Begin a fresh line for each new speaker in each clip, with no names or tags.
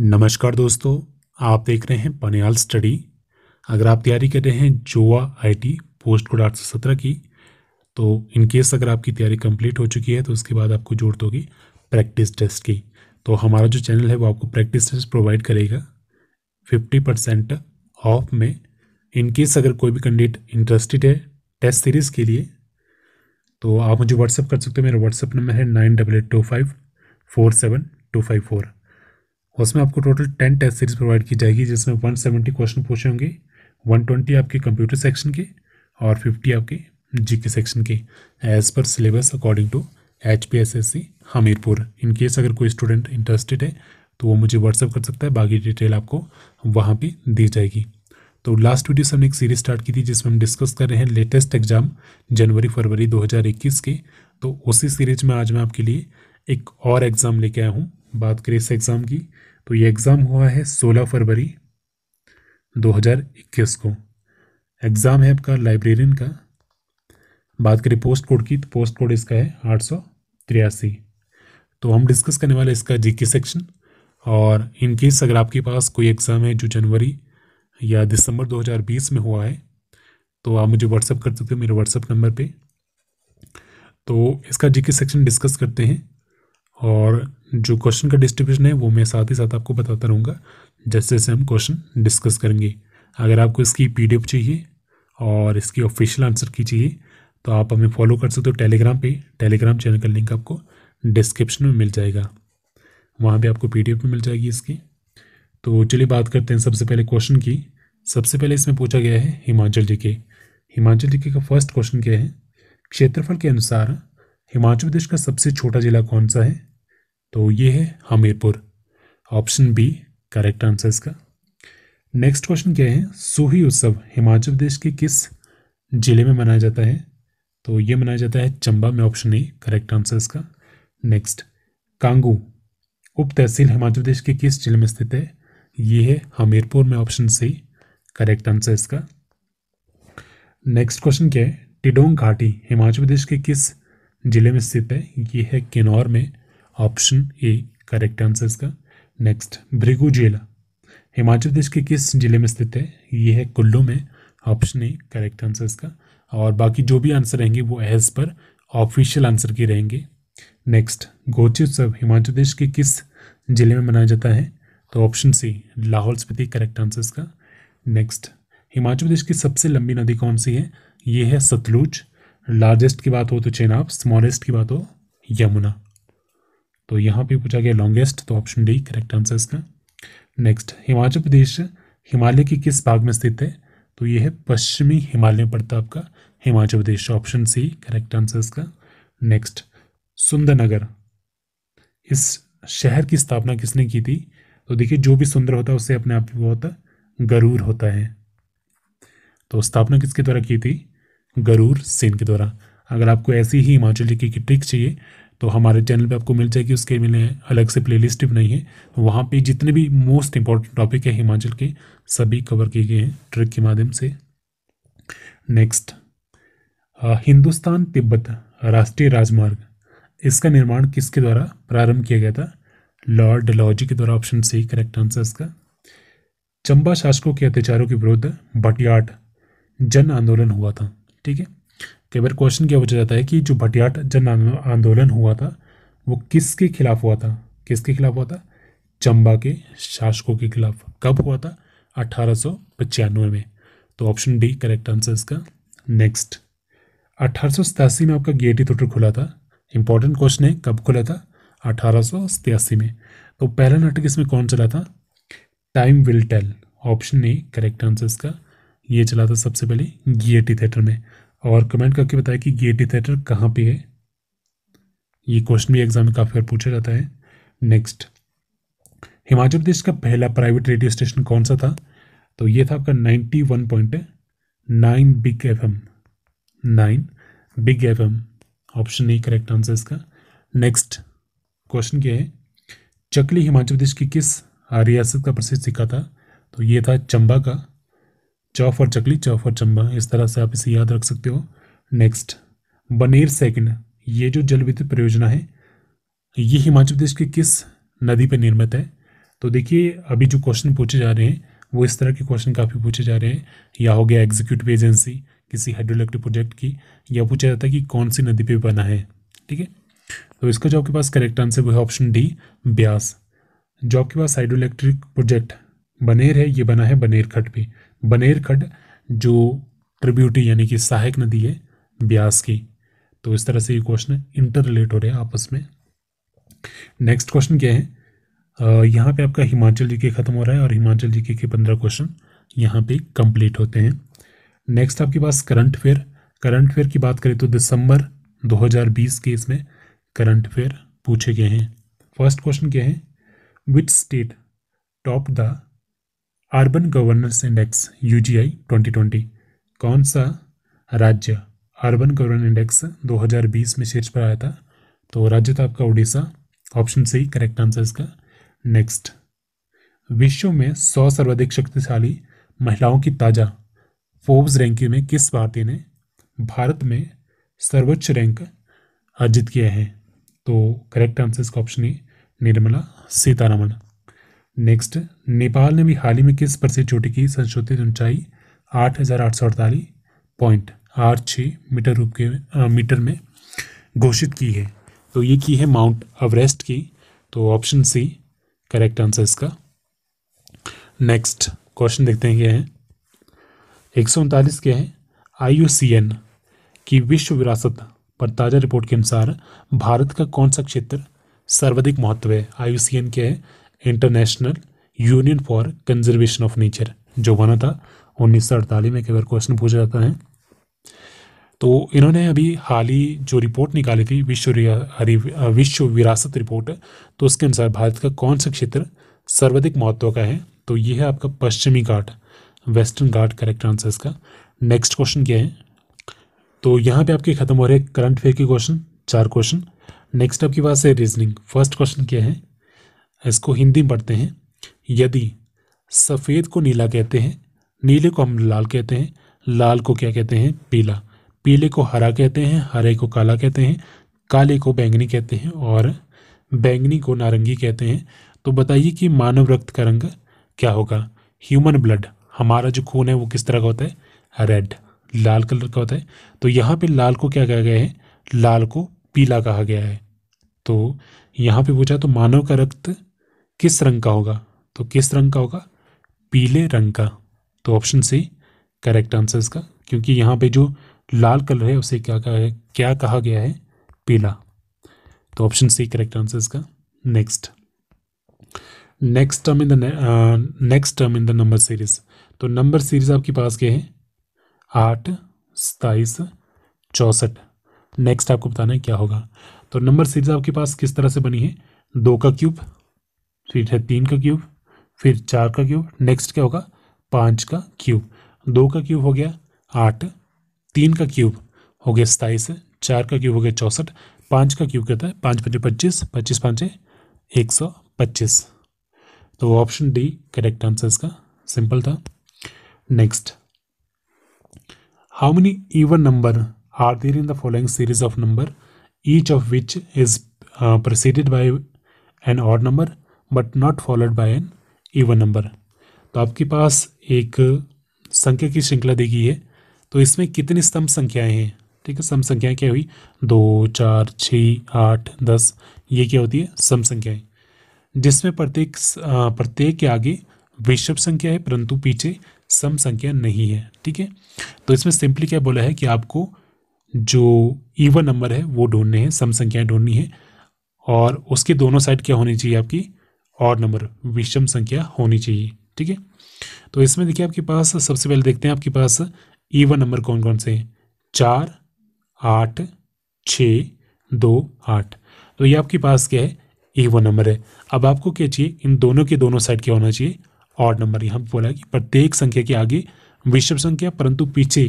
नमस्कार दोस्तों आप देख रहे हैं पनियाल स्टडी अगर आप तैयारी कर रहे हैं जोआ आईटी पोस्ट कोड आठ सौ सत्रह की तो इन केस अगर आपकी तैयारी कंप्लीट हो चुकी है तो उसके बाद आपको जरूरत होगी प्रैक्टिस टेस्ट की तो हमारा जो चैनल है वो आपको प्रैक्टिस टेस्ट प्रोवाइड करेगा फिफ्टी परसेंट ऑफ में इन केस अगर कोई भी कैंडिडेट इंटरेस्टेड है टेस्ट सीरीज़ के लिए तो आप मुझे व्हाट्सअप कर सकते हो मेरा व्हाट्सअप नंबर है nine double eight two five four seven two five four उसमें आपको total ten test series provide की जाएगी जिसमें वन सेवेंटी क्वेश्चन पूछे होंगे वन ट्वेंटी आपके कंप्यूटर सेक्शन के और फिफ्टी आपके जी के सेक्शन के as per syllabus according to H P S S C Hamirpur in case अगर कोई स्टूडेंट इंटरेस्टेड है तो वो मुझे व्हाट्सअप कर सकता है बाकी डिटेल आपको वहाँ पर दी जाएगी तो लास्ट वीडियो से हमने एक सीरीज स्टार्ट की थी जिसमें हम डिस्कस कर रहे हैं लेटेस्ट एग्जाम जनवरी फरवरी 2021 के तो उसी सीरीज में आज मैं आपके लिए एक और एग्ज़ाम लेके आया हूँ बात करें इस एग्ज़ाम की तो ये एग्ज़ाम हुआ है 16 फरवरी 2021 को एग्ज़ाम है आपका लाइब्रेरियन का बात करें पोस्ट कोड की तो पोस्ट कोड इसका है आठ तो हम डिस्कस करने वाले इसका जीके सेक्शन और इन केस अगर आपके पास कोई एग्ज़ाम है जो जनवरी या दिसंबर 2020 में हुआ है तो आप मुझे व्हाट्सअप कर सकते हो मेरे व्हाट्सअप नंबर पे तो इसका जीके सेक्शन डिस्कस करते हैं और जो क्वेश्चन का डिस्ट्रीब्यूशन है वो मैं साथ ही साथ आपको बताता रहूँगा जैसे जैसे हम क्वेश्चन डिस्कस करेंगे अगर आपको इसकी पी चाहिए और इसकी ऑफिशियल आंसर की चाहिए तो आप हमें फॉलो कर सकते हो टेलीग्राम पे टेलीग्राम चैनल का लिंक आपको डिस्क्रिप्शन में मिल जाएगा वहाँ पे आपको पी भी मिल जाएगी इसकी तो चलिए बात करते हैं सबसे पहले क्वेश्चन की सबसे पहले इसमें पूछा गया है हिमाचल जी के हिमाचल जी का फर्स्ट क्वेश्चन क्या है क्षेत्रफल के अनुसार हिमाचल प्रदेश का सबसे छोटा जिला कौन सा है तो ये है Hamirpur option B correct answer इसका नेक्स्ट क्वेश्चन क्या है सूही उत्सव हिमाचल प्रदेश के किस जिले में मनाया जाता है तो ये मनाया जाता है चंबा में ऑप्शन ए करेक्ट आंसर इसका नेक्स्ट कांगू उप तहसील हिमाचल प्रदेश के किस जिले में स्थित है ये है हमीरपुर में ऑप्शन सी करेक्ट आंसर इसका नेक्स्ट क्वेश्चन क्या है टिडोंग घाटी हिमाचल प्रदेश के किस जिले में स्थित है ये है किन्नौर में ऑप्शन ए करेक्ट आंसर इसका नेक्स्ट भृगु जिला हिमाचल प्रदेश के किस जिले में स्थित है ये है कुल्लू में ऑप्शन ए करेक्ट आंसर इसका और बाकी जो भी आंसर रहेंगे वो एज पर ऑफिशियल आंसर के रहेंगे नेक्स्ट गोची उत्सव हिमाचल प्रदेश के किस जिले में मनाया जाता है तो option C Lahaul Spiti correct answer इसका नेक्स्ट हिमाचल प्रदेश की सबसे लंबी नदी कौन सी है ये है सतलुज लार्जेस्ट की बात हो तो चेनाब स्मॉलेस्ट की बात हो यमुना तो यहाँ पे पूछा गया लॉन्गेस्ट तो ऑप्शन डी करेक्ट आंसर इसका नेक्स्ट हिमाचल प्रदेश हिमालय के किस भाग में स्थित है तो यह है पश्चिमी हिमालय पड़ता आपका Himachal Pradesh option C correct answer इसका नेक्स्ट सुंदरनगर इस शहर की स्थापना किसने की थी तो देखिए जो भी सुंदर होता है उससे अपने आप बहुत होता गरूर होता है तो स्थापना किसके द्वारा की थी गरूर सेन के द्वारा अगर आपको ऐसी ही हिमाचल की ट्रिक चाहिए तो हमारे चैनल पे आपको मिल जाएगी उसके मिले अलग से प्लेलिस्ट भी नहीं है तो वहाँ पे जितने भी मोस्ट इंपॉर्टेंट टॉपिक है हिमाचल के सभी कवर किए गए हैं ट्रिक के माध्यम से नेक्स्ट हिंदुस्तान तिब्बत राष्ट्रीय राजमार्ग इसका निर्माण किसके द्वारा प्रारंभ किया गया था लॉर्ड डलॉजी के द्वारा ऑप्शन सी करेक्ट आंसर इसका चंबा शासकों के अत्याचारों के विरुद्ध बटियाट जन आंदोलन हुआ था ठीक है कई बार क्वेश्चन क्या पूछा जाता है कि जो भटियाट जन आंदोलन हुआ था वो किसके खिलाफ हुआ था किसके खिलाफ हुआ था चंबा के शासकों के खिलाफ कब हुआ था अठारह में तो ऑप्शन डी करेक्ट आंसर इसका नेक्स्ट अठारह में आपका गेटी थोटर खुला था इंपॉर्टेंट क्वेश्चन है कब खुला था अठारह में तो पहला नाटक इसमें कौन चला था time will tell option A correct answer इसका ये चला था सबसे पहले गियटी थिएटर में और कमेंट करके बताएं कि गेटी थिएटर कहाँ पे है ये क्वेश्चन भी एग्जाम में काफ़ी बार पूछा जाता है नेक्स्ट हिमाचल प्रदेश का पहला प्राइवेट रेडियो स्टेशन कौन सा था तो ये था आपका ninety one point nine big F M nine big F M option A correct answer इसका नेक्स्ट क्वेश्चन क्या है चकली हिमाचल प्रदेश की किस रियासत का प्रसिद्ध सिक्का था तो ये था चंबा का चौफ और चकली चौफ और चंबा इस तरह से आप इसे याद रख सकते हो नेक्स्ट बनेर सेकंड ये जो जल विद्युत परियोजना है ये हिमाचल प्रदेश के किस नदी पर निर्मित है तो देखिए अभी जो क्वेश्चन पूछे जा रहे हैं वो इस तरह के क्वेश्चन काफ़ी पूछे जा रहे हैं या हो गया एग्जीक्यूटिव एजेंसी किसी हाइड्रो इलेक्ट्रिक प्रोजेक्ट की या पूछा जाता है कि कौन सी नदी पर बना है ठीक है तो इसका जो आपके पास करेक्ट आंसर वो है ऑप्शन डी ब्यास जो आपके पास हाइड्रो इलेक्ट्रिक प्रोजेक्ट बनेर है ये बना है बनेर खट पर बनेरखड जो ट्रिब्यूटी यानी कि सहायक नदी है ब्यास की तो इस तरह से ये क्वेश्चन इंटर रिलेट हो रहे हैं आपस में नेक्स्ट क्वेश्चन क्या है यहाँ पे आपका हिमाचल जी के ख़त्म हो रहा है और हिमाचल जी के, के पंद्रह क्वेश्चन यहाँ पे कंप्लीट होते हैं नेक्स्ट आपके पास करंट अफेयर करंट अफेयर की बात करें तो दिसंबर 2020 के इसमें करंट अफेयर पूछे गए हैं फर्स्ट क्वेश्चन क्या है which state top the urban governance index you 2020 कौन सा राज्य अर्बन गवर्नेंस इंडेक्स 2020 में शीर्ष पर आया था तो राज्य था आपका Orissa option C correct answer इसका नेक्स्ट विश्व में सौ सर्वाधिक शक्तिशाली महिलाओं की ताज़ा फोर्ब्स रैंकिंग में किस भारतीय ने भारत में सर्वोच्च रैंक अर्जित किया है तो करेक्ट आंसर इसका option A Nirmala Sitharaman next Nepal ने भी हाल ही में किस पर से चोटी की संशोधित ऊंचाई आठ हज़ार आठ सौ अड़तालीस पॉइंट आठ छः मीटर रूप के आ, मीटर में घोषित की है तो ये की है माउंट एवरेस्ट की तो ऑप्शन सी करेक्ट आंसर इसका नेक्स्ट क्वेश्चन देखते हैं क्या है एक सौ उनतालीस के हैं आई की विश्व विरासत पर ताज़ा रिपोर्ट के अनुसार भारत का कौन सा क्षेत्र सर्वाधिक महत्व है आई के है International Union for Conservation of Nature जो बना था उन्नीस सौ अड़तालीस में कई बार क्वेश्चन पूछा जाता है तो इन्होंने अभी हाल ही जो रिपोर्ट निकाली थी विश्व विश्व विरासत रिपोर्ट तो उसके अनुसार भारत का कौन सा क्षेत्र सर्वाधिक महत्व का है तो ये है आपका पश्चिमी घाट वेस्टर्न घाट करेक्ट आंसर इसका नेक्स्ट क्वेश्चन क्या है तो यहाँ पे आपके खत्म हो रहे करंट अफेयर के क्वेश्चन चार क्वेश्चन नेक्स्ट आपके पास है रीजनिंग फर्स्ट क्वेश्चन क्या है इसको हिंदी में पढ़ते हैं यदि सफ़ेद को नीला कहते हैं नीले को हम लाल कहते हैं लाल को क्या कहते हैं पीला पीले को हरा कहते हैं हरे को काला कहते हैं काले को बैंगनी कहते हैं और बैंगनी को नारंगी कहते हैं तो बताइए कि मानव रक्त का रंग क्या होगा ह्यूमन ब्लड हमारा जो खून है वो किस तरह का होता है रेड लाल कलर का होता है तो यहाँ पे लाल को क्या कहा गया है लाल को पीला कहा गया है तो यहाँ पे पूछा तो मानव का रक्त किस रंग का होगा तो किस रंग का होगा पीले रंग का तो ऑप्शन सी करेक्ट आंसर इसका क्योंकि यहाँ पे जो लाल कलर है उसे क्या कहा है क्या कहा गया है पीला तो ऑप्शन सी करेक्ट आंसर इसका next next term in the next term in the number series तो नंबर सीरीज आपके पास क्या है आठ सताइस चौंसठ नेक्स्ट आपको बताना है क्या होगा तो नंबर सीरीज आपके पास किस तरह से बनी है दो का क्यूब फिर तो है तीन का क्यूब फिर चार का क्यूब नेक्स्ट क्या होगा पाँच का क्यूब दो का क्यूब हो गया आठ तीन का क्यूब हो गया सताईस चार का क्यूब हो गया चौंसठ पाँच का क्यूब कहता है पाँच पच्चीस पच्चीस पच्चीस पाँच एक सौ पच्चीस तो ऑप्शन डी करेक्ट आंसर इसका सिंपल था next how many even number are there in the following series of number each of which is proceeded by an odd number but not followed by an even number तो आपके पास एक संख्या की श्रृंखला दी गई है तो इसमें कितनी स्तंभ संख्याएं हैं ठीक है सम संख्याएं क्या हुई दो चार छ आठ दस ये क्या होती है सम संख्याएं जिसमें प्रत्येक प्रत्येक के आगे विषम संख्या है परंतु पीछे सम संख्या नहीं है ठीक है तो इसमें सिंपली क्या बोला है कि आपको जो इवन नंबर है वो ढूंढने हैं सम संख्याएं ढूंढनी है और उसके दोनों साइड क्या होनी चाहिए आपकी और नंबर विषम संख्या होनी चाहिए ठीक है तो इसमें देखिए आपके पास सबसे पहले देखते हैं आपके पास ईवन नंबर कौन कौन से हैं चार आठ छ दो आठ तो ये आपके पास क्या है ईवन नंबर है अब आपको क्या चाहिए इन दोनों के दोनों साइड क्या होना चाहिए ऑड नंबर यहाँ बोला कि प्रत्येक संख्या के आगे विषम संख्या परंतु पीछे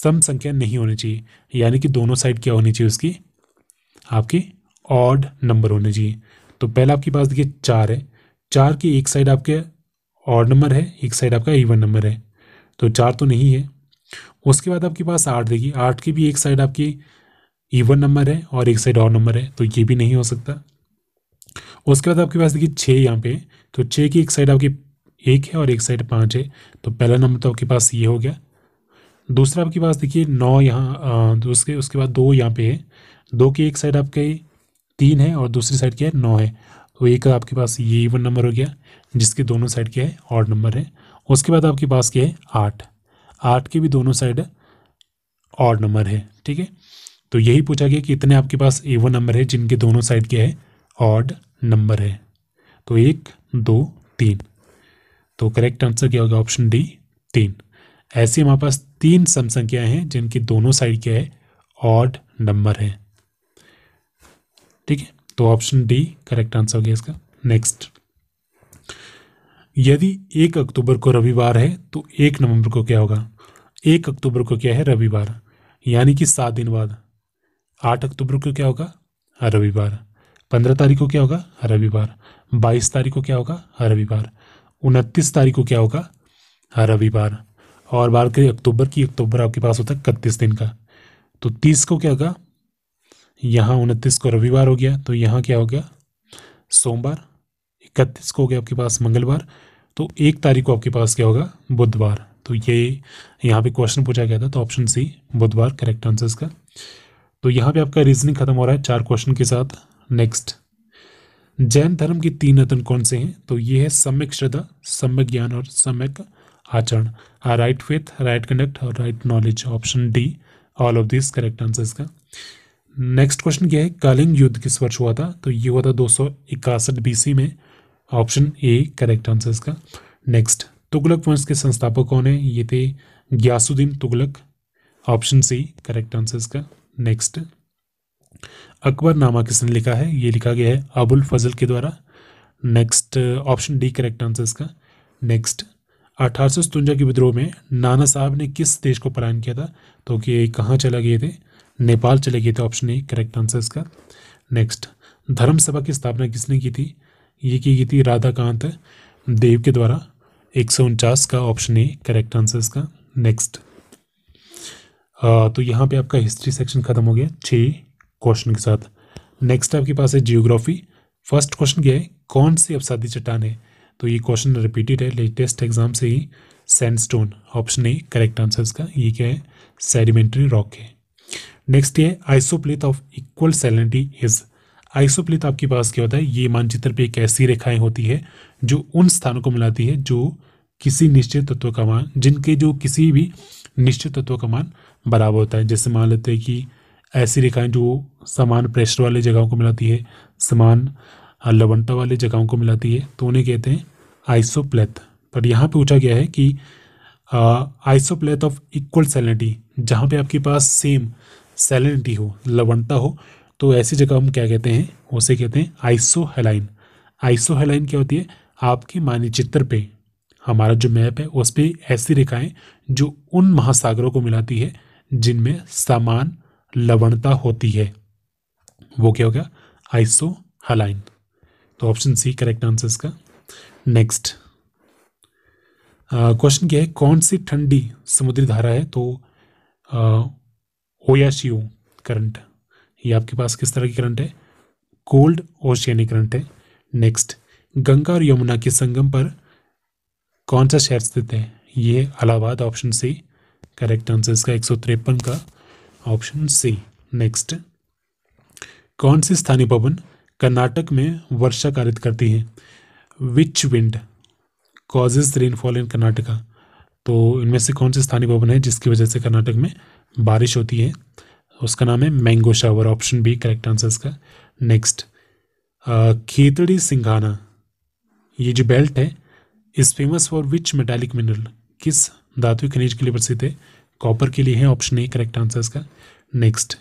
सम संख्या नहीं होनी चाहिए यानी कि दोनों साइड क्या होनी चाहिए उसकी आपके ऑड नंबर होने चाहिए तो पहला आपके पास देखिए चार है चार की एक साइड आपके और नंबर है एक साइड आपका ईवन नंबर है तो चार तो नहीं है उसके बाद आपके पास आठ देगी आठ की भी एक साइड आपकी ईवन नंबर है और एक साइड और नंबर है तो ये भी नहीं हो सकता उसके बाद आपके पास देखिए छः यहाँ पे तो छः की एक साइड आपकी एक है और एक साइड पाँच है तो पहला नंबर तो आपके पास ये हो गया दूसरा आपके पास देखिए नौ यहाँ तो उसके उसके बाद दो यहाँ पे है दो की एक साइड आपके तीन है और दूसरी साइड क्या है नौ है तो एक आपके पास ये इवन नंबर हो गया जिसके दोनों साइड के है ऑड नंबर है उसके बाद आपके पास क्या है आठ आठ के भी दोनों साइड ऑड नंबर है ठीक है तो यही पूछा गया कि इतने आपके पास एवन नंबर है जिनके दोनों साइड क्या है ऑड नंबर है तो एक दो तीन तो करेक्ट आंसर क्या होगा ऑप्शन डी तीन ऐसी हमारे पास तीन सम संख्याएं हैं जिनकी दोनों साइड क्या है ऑड नंबर है ठीक है तो ऑप्शन डी करेक्ट आंसर हो गया इसका नेक्स्ट यदि एक अक्टूबर को रविवार है तो एक नवंबर को क्या होगा एक अक्टूबर को क्या है रविवार यानी कि सात दिन बाद आठ अक्टूबर को क्या होगा रविवार पंद्रह तारीख को क्या होगा रविवार बाईस तारीख को क्या होगा रविवार उनतीस तारीख को क्या होगा रविवार और बार करें अक्टूबर की अक्टूबर आपके पास होता है इकतीस दिन का तो तीस को क्या होगा यहाँ उनतीस को रविवार हो गया तो यहाँ क्या हो गया सोमवार इकतीस को हो गया आपके पास मंगलवार तो एक तारीख को आपके पास क्या होगा बुधवार तो ये यहाँ पे क्वेश्चन पूछा गया था तो ऑप्शन सी बुधवार करेक्ट आंसर इसका तो यहाँ पे आपका रीजनिंग खत्म हो रहा है चार क्वेश्चन के साथ नेक्स्ट जैन धर्म के तीन रतन कौन से हैं तो ये है सम्यक श्रद्धा सम्यक ज्ञान और सम्यक आचरण राइट फेथ राइट कंडक्ट और right knowledge option D all of this correct answer इसका नेक्स्ट क्वेश्चन क्या है कालिंग युद्ध किस वर्ष हुआ था तो ये हुआ था दो सौ इकसठ बीसी में ऑप्शन ए करेक्ट आंसर इसका नेक्स्ट तुगलक वंश के संस्थापक कौन है ये थे Ghiyasuddin Tughlaq option C correct answer इसका नेक्स्ट अकबर नामा किसने लिखा है ये लिखा गया है अबुल फजल के द्वारा next option D correct answer इसका नेक्स्ट अठारह के विद्रोह में नाना साहब ने किस देश को पलायन किया था तो कि कहाँ चला गए थे नेपाल चले गए थे ऑप्शन ए करेक्ट आंसर इसका नेक्स्ट धर्म सभा की स्थापना किसने की थी ये की गई थी राधाकांत देव के द्वारा एक सौ उनचास का ऑप्शन ए करेक्ट आंसर इसका नेक्स्ट तो यहाँ पे आपका हिस्ट्री सेक्शन खत्म हो गया छः क्वेश्चन के साथ नेक्स्ट आपके पास है जियोग्राफी फर्स्ट क्वेश्चन क्या है कौन सी अवसादी चट्टान है तो ये क्वेश्चन रिपीटेड है लेटेस्ट एग्जाम से ही sandstone option A correct answer इसका ये क्या है सेडिमेंट्री रॉक है नेक्स्ट ये isopleth of equal salinity is isopleth आपके पास क्या होता है ये मानचित्र पे एक ऐसी रेखाएं होती है जो उन स्थानों को मिलाती है जो किसी निश्चित तत्व का मान जिनके जो किसी भी निश्चित तत्व का मान बराबर होता है जैसे मान लेते हैं कि ऐसी रेखाएं जो समान प्रेशर वाले जगहों को मिलाती है समान लवणता वाले जगहों को मिलाती है तो उन्हें कहते हैं आइसोप्लेथ पर यहाँ पे पूछा गया है कि आइसोप्लेथ ऑफ इक्वल सैलिनिटी जहाँ पे आपके पास सेम सेलिनिटी हो लवणता हो तो ऐसी जगह हम क्या कहते हैं उसे कहते हैं आइसोहेलाइन आइसोहेलाइन क्या होती है मानी मानचित्र पे हमारा जो मैप है उस पर ऐसी रेखाएं जो उन महासागरों को मिलाती है जिनमें समान लवणता होती है वो क्या हो गया आइसोहलाइन तो ऑप्शन सी करेक्ट आंसर इसका नेक्स्ट क्वेश्चन क्या है कौन सी ठंडी समुद्री धारा है तो ओ एस यू करंट ये आपके पास किस तरह की करंट है कोल्ड ओशियनिक करंट है नेक्स्ट गंगा और यमुना के संगम पर कौन सा शहर स्थित है ये Allahabad option C correct answer इसका एक का ऑप्शन सी नेक्स्ट कौन सी स्थानीय भवन कर्नाटक में वर्षा कारित करती है which wind causes rainfall in Karnataka तो इनमें से कौन से स्थानीय भवन है जिसकी वजह से कर्नाटक में बारिश होती है उसका नाम है mango shower option B correct answer इसका नेक्स्ट खेतड़ी सिंघाना ये जो बेल्ट है is famous for which metallic mineral किस धातु खनिज के लिए प्रसिद्ध है कॉपर के लिए है ऑप्शन ए करेक्ट आंसर इसका next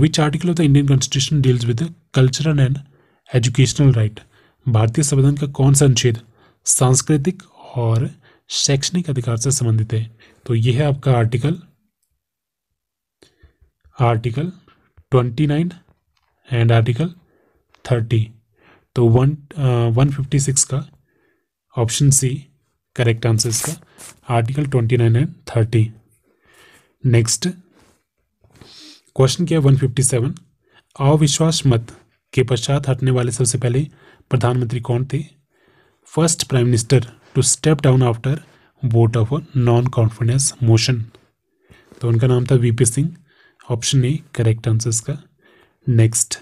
which article of the Indian constitution deals with cultural and educational right भारतीय संविधान का कौन सा अनुच्छेद सांस्कृतिक और शैक्षणिक अधिकार से संबंधित है तो यह है आपका article article twenty nine and article thirty तो वन वन फिफ्टी सिक्स का ऑप्शन सी करेक्ट आंसर इसका article twenty nine and thirty next question क्या है वन फिफ्टी सेवन अविश्वास मत के पश्चात हटने वाले सबसे पहले प्रधानमंत्री कौन थे first prime minister to step down after vote of non confidence motion तो उनका नाम था VP Singh option A correct answer इसका नेक्स्ट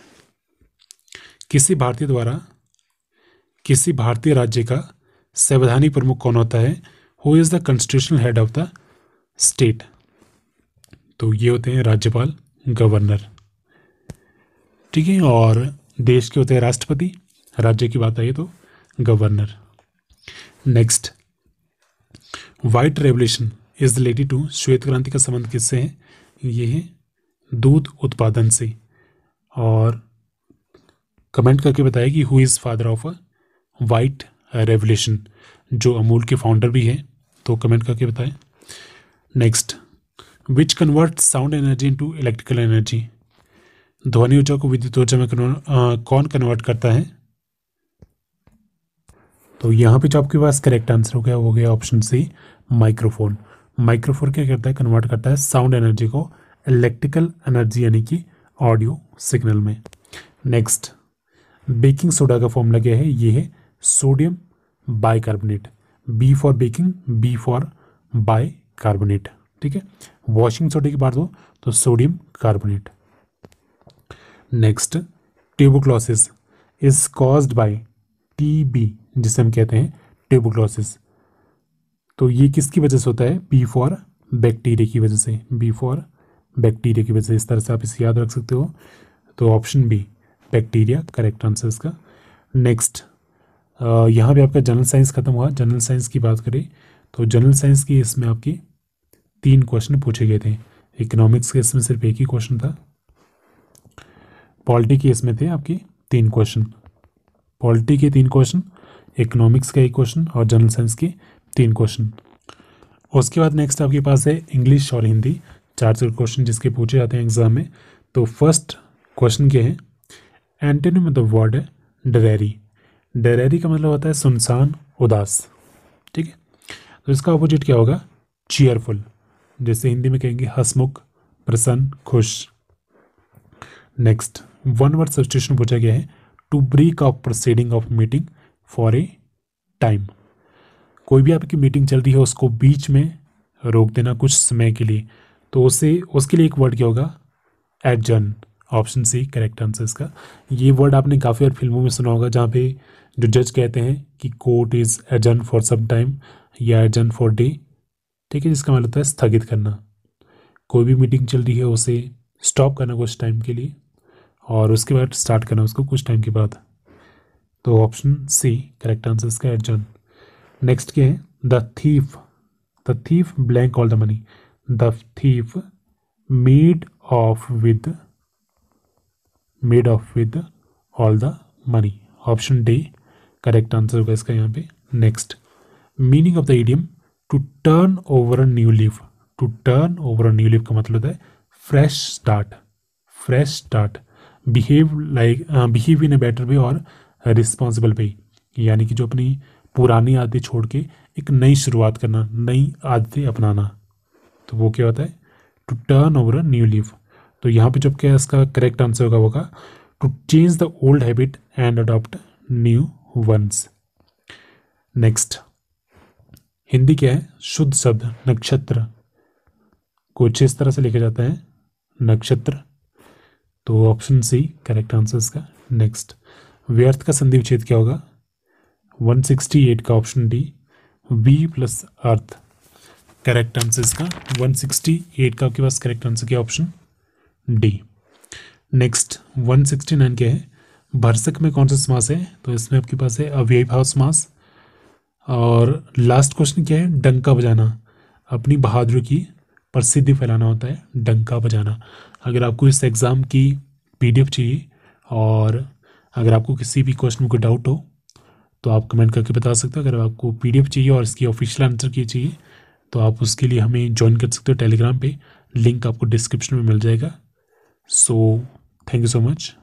किसी भारतीय द्वारा किसी भारतीय राज्य का संवैधानिक प्रमुख कौन होता है who is the constitutional head of the state तो ये होते हैं राज्यपाल गवर्नर ठीक है और देश के होते हैं राष्ट्रपति राज्य की बात आई तो governor next white revolution is related to श्वेत क्रांति का संबंध किससे है ये है दूध उत्पादन से और कमेंट करके बताया कि who is father of a white revolution जो अमूल के फाउंडर भी हैं तो कमेंट करके बताएं next which convert sound energy into electrical energy ध्वनि ऊर्जा को विद्युत ऊर्जा में कौन कन्वर्ट करता है तो यहाँ पे जो आपके पास करेक्ट आंसर हो गया हो गया ऑप्शन सी माइक्रोफोन माइक्रोफोन क्या करता है कन्वर्ट करता है साउंड एनर्जी को इलेक्ट्रिकल एनर्जी यानी कि ऑडियो सिग्नल में नेक्स्ट बेकिंग सोडा का फॉर्मूला क्या है ये है sodium bicarbonate B for baking B for bicarbonate ठीक है वॉशिंग सोडा की बात हो तो sodium carbonate next tuberculosis is caused by TB जिसे हम कहते हैं ट्यूबोक्लोसिस तो ये किसकी वजह से होता है बी फॉर बैक्टीरिया की वजह से बी फॉर बैक्टीरिया की वजह से इस तरह से आप इसे याद रख सकते हो तो option B bacteria correct answer इसका नेक्स्ट यहाँ भी आपका जनरल साइंस खत्म हुआ जनरल साइंस की बात करें तो जनरल साइंस की इसमें आपकी तीन क्वेश्चन पूछे गए थे इकोनॉमिक्स के इसमें सिर्फ एक ही क्वेश्चन था पॉलिटी के इसमें थे आपके तीन क्वेश्चन पॉलिटी के तीन क्वेश्चन इकोनॉमिक्स का एक क्वेश्चन और जनरल साइंस के तीन क्वेश्चन उसके बाद नेक्स्ट आपके पास है इंग्लिश और हिंदी चार से क्वेश्चन जिसके पूछे जाते हैं एग्जाम में तो फर्स्ट क्वेश्चन के हैं एंटोनियम ऑफ द वर्ड है डरेरी डरेरी का मतलब होता है सुनसान उदास ठीक है तो इसका अपोजिट क्या होगा चेयरफुल जैसे हिंदी में कहेंगे हसमुख प्रसन्न खुश नेक्स्ट वन वर्ड सब्सिट्यूशन पूछा गया है to break off proceeding of meeting for a time कोई भी आपकी मीटिंग चल रही है उसको बीच में रोक देना कुछ समय के लिए तो उससे उसके लिए एक वर्ड क्या होगा adjourn option C correct answer इसका ये वर्ड आपने काफ़ी और फिल्मों में सुना होगा जहाँ पे जो जज कहते हैं कि court is adjourn for some time या एडजन फॉर डे ठीक है जिसका मतलब होता है स्थगित करना कोई भी मीटिंग चल रही है उसे स्टॉप करना कुछ टाइम के लिए और उसके बाद स्टार्ट करना उसको कुछ टाइम के बाद तो ऑप्शन सी करेक्ट आंसर इसका एडजन नेक्स्ट क्या है the thief the thief blank all the money the thief made off with made off with all the money option D correct answer होगा इसका यहाँ पे next meaning of the idiom to turn over a new leaf to turn over a new leaf का मतलब है fresh start fresh start behave like behave in a better way और responsible वे यानी कि जो अपनी पुरानी आदतें छोड़ के एक नई शुरुआत करना नई आदतें अपनाना तो वो क्या होता है to turn over a new leaf तो यहाँ पे जब क्या इसका करेक्ट आंसर होगा वो का to change the old habit and adopt new ones next Hindi क्या है शुद्ध शब्द नक्षत्र कुछ इस तरह से लिखा जाता है नक्षत्र तो ऑप्शन सी करेक्ट आंसर इसका नेक्स्ट व्यर्थ का संधि विच्छेद क्या होगा 168 का ऑप्शन डी वी प्लस अर्थ करेक्ट आंसर इसका 168 का आपके पास करेक्ट आंसर क्या ऑप्शन डी नेक्स्ट 169 क्या है भरसक में कौन सा समास है तो इसमें आपके पास है अव्यय भाव समास और लास्ट क्वेश्चन क्या है डंका बजाना अपनी बहादुर की प्रसिद्धि फैलाना होता है डंका बजाना अगर आपको इस एग्ज़ाम की पीडीएफ चाहिए और अगर आपको किसी भी क्वेश्चन को डाउट हो तो आप कमेंट करके बता सकते हो अगर आपको पीडीएफ चाहिए और इसकी ऑफिशियल आंसर की चाहिए तो आप उसके लिए हमें ज्वाइन कर सकते हो टेलीग्राम पे लिंक आपको डिस्क्रिप्शन में मिल जाएगा so thank you so much